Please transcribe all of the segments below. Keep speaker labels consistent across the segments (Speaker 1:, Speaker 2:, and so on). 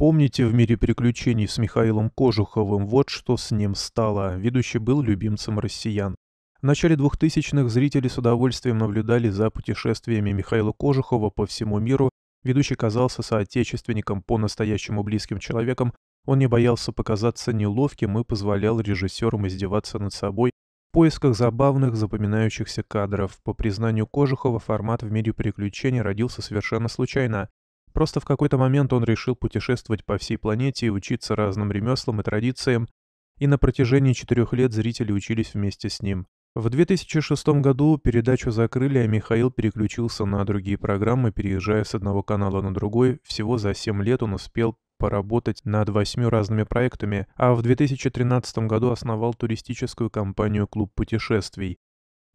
Speaker 1: Помните, в «Мире приключений» с Михаилом Кожуховым вот что с ним стало. Ведущий был любимцем россиян. В начале 2000-х зрители с удовольствием наблюдали за путешествиями Михаила Кожухова по всему миру. Ведущий казался соотечественником, по-настоящему близким человеком. Он не боялся показаться неловким и позволял режиссерам издеваться над собой в поисках забавных, запоминающихся кадров. По признанию Кожухова, формат в «Мире приключений» родился совершенно случайно. Просто в какой-то момент он решил путешествовать по всей планете и учиться разным ремеслам и традициям, и на протяжении четырех лет зрители учились вместе с ним. В 2006 году передачу закрыли, а Михаил переключился на другие программы, переезжая с одного канала на другой. Всего за 7 лет он успел поработать над восьми разными проектами, а в 2013 году основал туристическую компанию «Клуб путешествий»,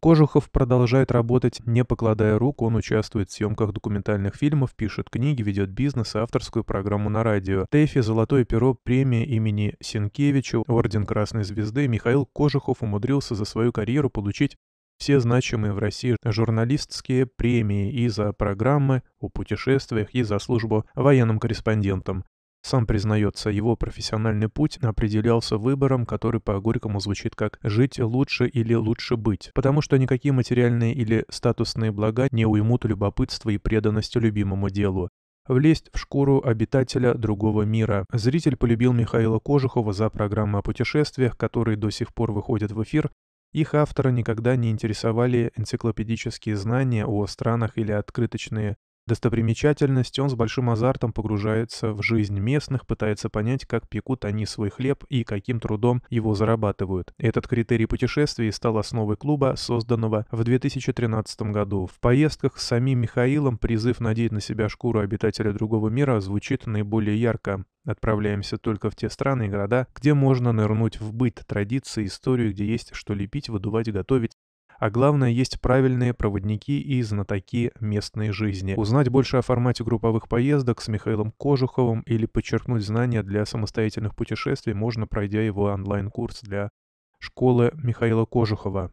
Speaker 1: Кожухов продолжает работать, не покладая рук, он участвует в съемках документальных фильмов, пишет книги, ведет бизнес, авторскую программу на радио. Тэфи «Золотое перо», премия имени Сенкевича, Орден Красной Звезды, Михаил Кожухов умудрился за свою карьеру получить все значимые в России журналистские премии и за программы о путешествиях, и за службу военным корреспондентам. Сам признается, его профессиональный путь определялся выбором, который по-горькому звучит как «жить лучше или лучше быть», потому что никакие материальные или статусные блага не уймут любопытства и преданности любимому делу. Влезть в шкуру обитателя другого мира. Зритель полюбил Михаила Кожухова за программы о путешествиях, которые до сих пор выходят в эфир, их автора никогда не интересовали энциклопедические знания о странах или открыточные достопримечательность, он с большим азартом погружается в жизнь местных, пытается понять, как пекут они свой хлеб и каким трудом его зарабатывают. Этот критерий путешествий стал основой клуба, созданного в 2013 году. В поездках с самим Михаилом призыв надеть на себя шкуру обитателя другого мира звучит наиболее ярко. Отправляемся только в те страны и города, где можно нырнуть в быт, традиции, историю, где есть что лепить, выдувать, готовить, а главное, есть правильные проводники и знатоки местной жизни. Узнать больше о формате групповых поездок с Михаилом Кожуховым или подчеркнуть знания для самостоятельных путешествий можно, пройдя его онлайн-курс для школы Михаила Кожухова.